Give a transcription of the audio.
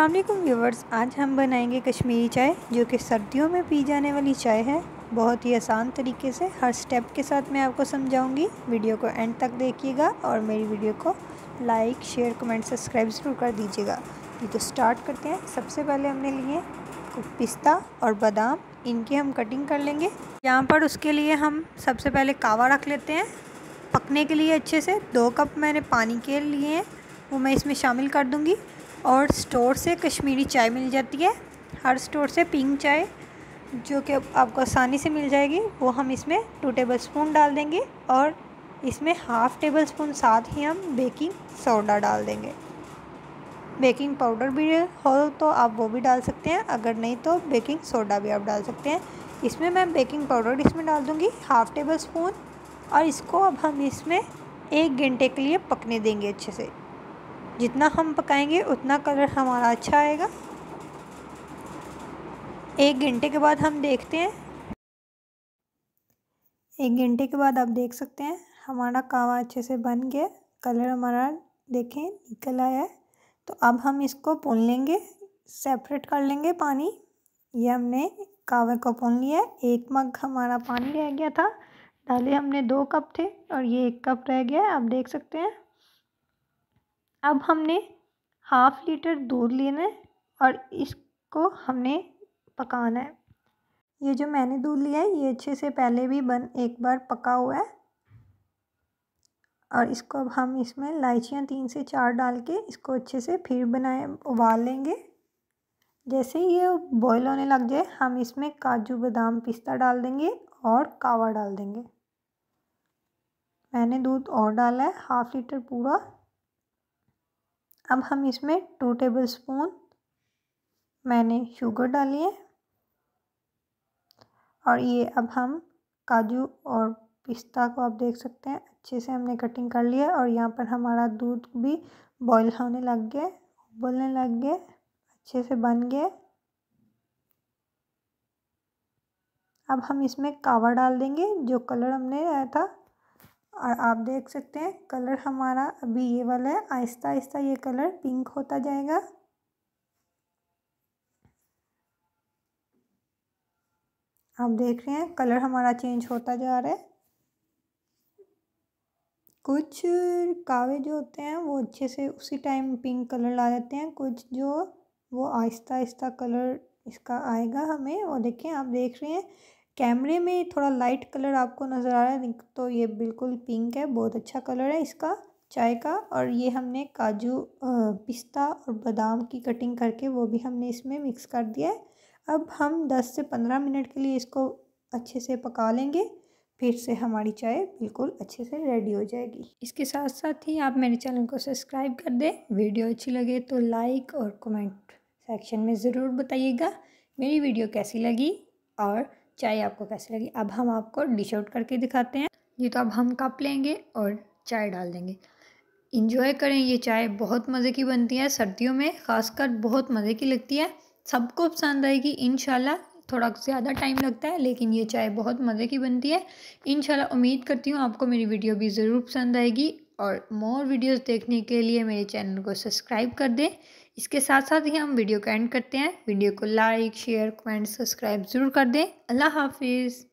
Aslam viewers आज हम बनाएंगे कश्मीरी चाय जो कि सर्दियों में पी जाने वाली चाय है बहुत ही आसान तरीके से हर स्टेप के साथ मैं आपको समझाऊंगी वीडियो को एंड तक देखिएगा और मेरी वीडियो को लाइक शेयर कमेंट सब्सक्राइब ज़रूर कर दीजिएगा ये तो स्टार्ट करते हैं सबसे पहले हमने लिए पिस्ता और बादाम इनकी हम कटिंग कर लेंगे यहाँ पर उसके लिए हम सबसे पहले कावा रख लेते हैं पकने के लिए अच्छे से दो कप मैंने पानी के लिए हैं वो मैं इसमें शामिल कर दूँगी और स्टोर से कश्मीरी चाय मिल जाती है हर स्टोर से पिंक चाय जो कि आपको आसानी से मिल जाएगी वो हम इसमें टू टेबल स्पून डाल देंगे और इसमें हाफ़ टेबल स्पून साथ ही हम बेकिंग सोडा डाल देंगे बेकिंग पाउडर भी हो तो आप वो भी डाल सकते हैं अगर नहीं तो बेकिंग सोडा भी आप डाल सकते हैं इसमें मैं बेकिंग पाउडर इसमें डाल दूँगी हाफ़ टेबल स्पून और इसको अब हम इसमें एक घंटे के लिए पकने देंगे अच्छे से जितना हम पकाएंगे उतना कलर हमारा अच्छा आएगा एक घंटे के बाद हम देखते हैं एक घंटे के बाद आप देख सकते हैं हमारा कावा अच्छे से बन गया कलर हमारा देखें निकल आया है तो अब हम इसको पुन लेंगे सेपरेट कर लेंगे पानी ये हमने कावे को पुन लिया एक मग हमारा पानी रह गया था डाले हमने दो कप थे और ये एक कप रह गया है आप देख सकते हैं अब हमने हाफ लीटर दूध लेना है और इसको हमने पकाना है ये जो मैंने दूध लिया है ये अच्छे से पहले भी बन एक बार पका हुआ है और इसको अब हम इसमें इलायचियाँ तीन से चार डाल के इसको अच्छे से फिर बनाए उबाल लेंगे जैसे ये बॉईल होने लग जाए हम इसमें काजू बादाम पिस्ता डाल देंगे और कावा डाल देंगे मैंने दूध और डाला है हाफ़ लीटर पूरा अब हम इसमें टू टेबल स्पून मैंने शुगर डाली है और ये अब हम काजू और पिस्ता को आप देख सकते हैं अच्छे से हमने कटिंग कर लिया और यहाँ पर हमारा दूध भी बॉईल होने लग गया उबलने लग गया अच्छे से बन गया अब हम इसमें कावा डाल देंगे जो कलर हमने आया था और आप देख सकते हैं कलर हमारा अभी ये वाला है आहिस्ता आहिस्ता ये कलर पिंक होता जाएगा आप देख रहे हैं कलर हमारा चेंज होता जा रहा है कुछ कावे जो होते हैं वो अच्छे से उसी टाइम पिंक कलर ला देते हैं कुछ जो वो आहिस्ता आहिस्ता कलर इसका आएगा हमें और देखें आप देख रहे हैं कैमरे में थोड़ा लाइट कलर आपको नज़र आ रहा है तो ये बिल्कुल पिंक है बहुत अच्छा कलर है इसका चाय का और ये हमने काजू पिस्ता और बादाम की कटिंग करके वो भी हमने इसमें मिक्स कर दिया है अब हम 10 से 15 मिनट के लिए इसको अच्छे से पका लेंगे फिर से हमारी चाय बिल्कुल अच्छे से रेडी हो जाएगी इसके साथ साथ ही आप मेरे चैनल को सब्सक्राइब कर दें वीडियो अच्छी लगे तो लाइक और कमेंट सेक्शन में ज़रूर बताइएगा मेरी वीडियो कैसी लगी और चाय आपको कैसे लगी अब हम आपको डिश आउट करके दिखाते हैं ये तो अब हम कप लेंगे और चाय डाल देंगे इंजॉय करें ये चाय बहुत मज़े की बनती है सर्दियों में ख़ासकर बहुत मज़े की लगती है सबको पसंद आएगी इन थोड़ा ज़्यादा टाइम लगता है लेकिन ये चाय बहुत मज़े की बनती है इन उम्मीद करती हूँ आपको मेरी वीडियो भी ज़रूर पसंद आएगी और मोर वीडियोस देखने के लिए मेरे चैनल को सब्सक्राइब कर दें इसके साथ साथ ही हम वीडियो को एंड करते हैं वीडियो को लाइक शेयर कमेंट सब्सक्राइब ज़रूर कर दें अल्लाह हाफिज़